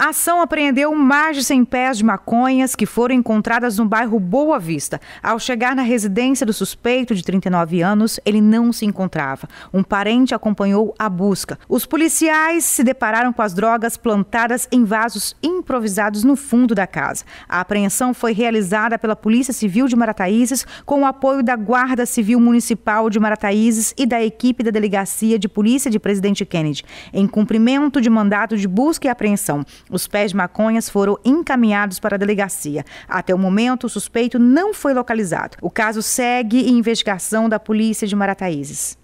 A ação apreendeu mais de 100 pés de maconhas que foram encontradas no bairro Boa Vista. Ao chegar na residência do suspeito de 39 anos, ele não se encontrava. Um parente acompanhou a busca. Os policiais se depararam com as drogas plantadas em vasos improvisados no fundo da casa. A apreensão foi realizada pela Polícia Civil de Marataízes com o apoio da Guarda Civil Municipal de Marataízes e da equipe da Delegacia de Polícia de Presidente Kennedy, em cumprimento de mandato de busca e apreensão. Os pés de maconhas foram encaminhados para a delegacia. Até o momento, o suspeito não foi localizado. O caso segue em investigação da polícia de Marataízes.